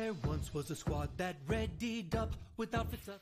There once was a squad that readied up with outfits up.